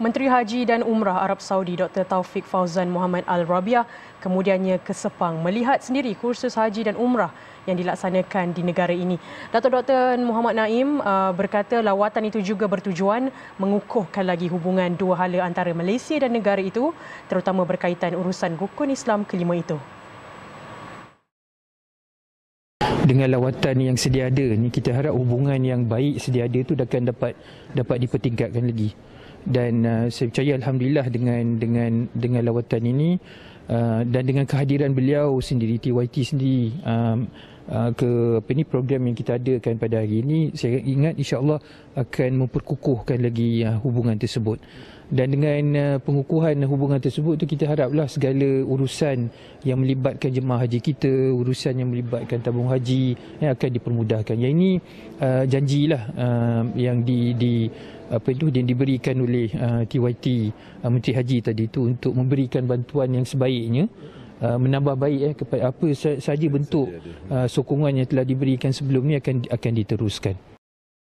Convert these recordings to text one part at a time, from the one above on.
Menteri Haji dan Umrah Arab Saudi Dr. Taufik Fauzan Muhammad Al-Rabiah kemudiannya ke Sepang melihat sendiri kursus haji dan umrah yang dilaksanakan di negara ini. Dato' Dr. Muhammad Naim uh, berkata lawatan itu juga bertujuan mengukuhkan lagi hubungan dua hala antara Malaysia dan negara itu terutama berkaitan urusan rukun Islam kelima itu. Dengan lawatan yang sedia ada ni kita harap hubungan yang baik sedia ada itu akan dapat dapat dipertingkatkan lagi dan uh, saya percaya alhamdulillah dengan dengan dengan lawatan ini uh, dan dengan kehadiran beliau sendiri TYT sendiri um, uh, ke apa ini program yang kita adakan pada hari ini saya ingat insyaallah akan memperkukuhkan lagi uh, hubungan tersebut dan dengan uh, pengukuhan hubungan tersebut tu kita haraplah segala urusan yang melibatkan jemaah haji kita, urusan yang melibatkan tabung haji yang eh, akan dipermudahkan. Yang ini uh, lah uh, yang di, di apa itu yang diberikan oleh uh, TYT uh, Menteri Haji tadi itu untuk memberikan bantuan yang sebaiknya Uh, menambah baik eh, kepada apa sahaja bentuk uh, sokongan yang telah diberikan sebelum ini akan akan diteruskan.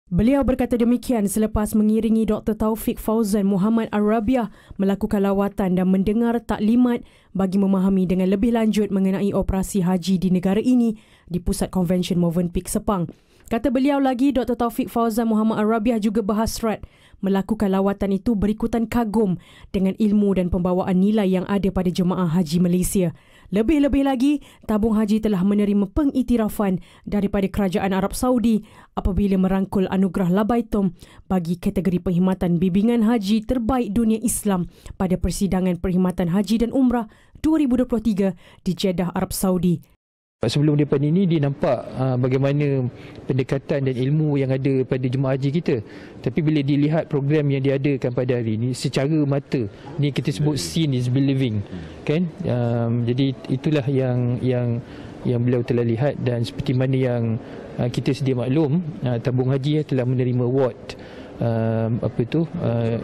Beliau berkata demikian selepas mengiringi Dr. Taufik Fauzan Muhammad Arabiah melakukan lawatan dan mendengar taklimat bagi memahami dengan lebih lanjut mengenai operasi haji di negara ini di pusat konvensyen Movenpick Sepang. Kata beliau lagi, Dr. Taufik Fauzan Muhammad Arabiah juga berhasrat melakukan lawatan itu berikutan kagum dengan ilmu dan pembawaan nilai yang ada pada jemaah haji Malaysia. Lebih-lebih lagi, tabung haji telah menerima pengiktirafan daripada kerajaan Arab Saudi apabila merangkul anugerah Labaitum bagi kategori perkhidmatan bimbingan haji terbaik dunia Islam pada persidangan perkhidmatan haji dan umrah 2023 di Jeddah, Arab Saudi. Sebelum depan ini dia nampak ah, bagaimana pendekatan dan ilmu yang ada pada jemaah haji kita. Tapi bila dilihat program yang diadakan pada hari ini secara mata, Ini kita sebut seen is believing. Kan? Um, jadi itulah yang yang yang beliau telah lihat dan seperti mana yang ah, kita sedia maklum, tabung haji ya, telah menerima award aa, apa itu aa,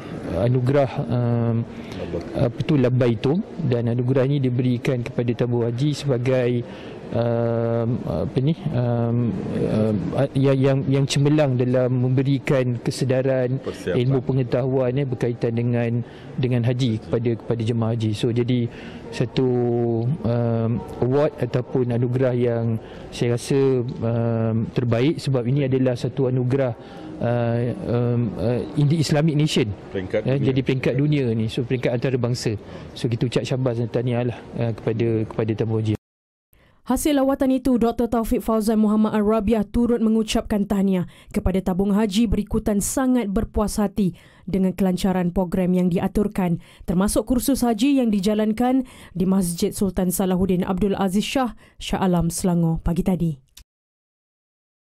anugerah aa, apa tu dan anugerah ini diberikan kepada tabung haji sebagai Ehm, apa ni uh, yang yang cemerlang dalam memberikan kesedaran Persiapan. ilmu pengetahuan eh, berkaitan dengan dengan haji kepada kepada jemaah haji so jadi satu um, award ataupun anugerah yang saya rasa um, terbaik sebab ini adalah satu anugerah Uh, eh, um, uh, eh, Indi Islamic Nation peringkat ya, jadi peringkat dunia ni so peringkat antarabangsa so kita ucap syabas dan tahniah lah uh, kepada kepada Tambuh Haji Hasil lawatan itu, Dr. Taufik Fauzan Muhammad Arabiah turut mengucapkan tahniah kepada tabung haji berikutan sangat berpuas hati dengan kelancaran program yang diaturkan termasuk kursus haji yang dijalankan di Masjid Sultan Salahuddin Abdul Aziz Shah, Shah Alam, Selangor pagi tadi.